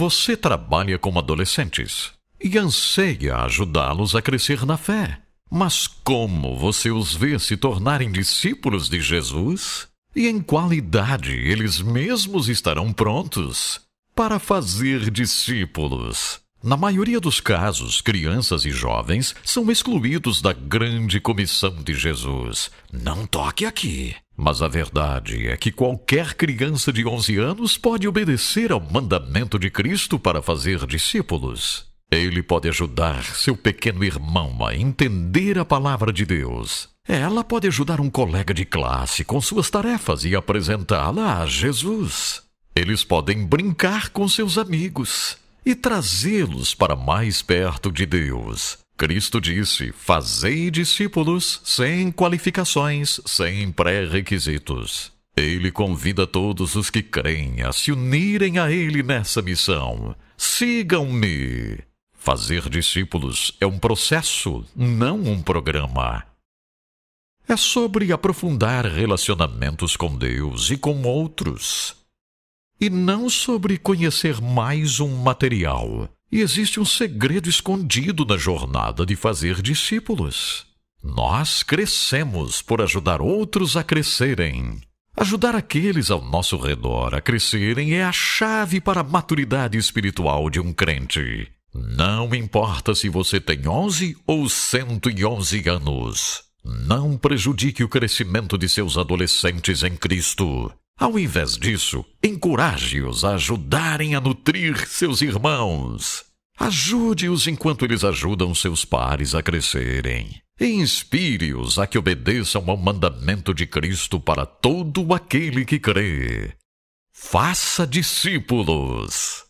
Você trabalha com adolescentes e anseia ajudá-los a crescer na fé. Mas como você os vê se tornarem discípulos de Jesus? E em qual idade eles mesmos estarão prontos para fazer discípulos? Na maioria dos casos, crianças e jovens são excluídos da grande comissão de Jesus. Não toque aqui. Mas a verdade é que qualquer criança de 11 anos pode obedecer ao mandamento de Cristo para fazer discípulos. Ele pode ajudar seu pequeno irmão a entender a palavra de Deus. Ela pode ajudar um colega de classe com suas tarefas e apresentá-la a Jesus. Eles podem brincar com seus amigos e trazê-los para mais perto de Deus. Cristo disse: Fazei discípulos sem qualificações, sem pré-requisitos. Ele convida todos os que creem a se unirem a Ele nessa missão. Sigam-me! Fazer discípulos é um processo, não um programa. É sobre aprofundar relacionamentos com Deus e com outros e não sobre conhecer mais um material. E existe um segredo escondido na jornada de fazer discípulos. Nós crescemos por ajudar outros a crescerem. Ajudar aqueles ao nosso redor a crescerem é a chave para a maturidade espiritual de um crente. Não importa se você tem 11 ou 111 anos. Não prejudique o crescimento de seus adolescentes em Cristo. Ao invés disso, encoraje-os a ajudarem a nutrir seus irmãos. Ajude-os enquanto eles ajudam seus pares a crescerem. E inspire-os a que obedeçam ao mandamento de Cristo para todo aquele que crê. Faça discípulos.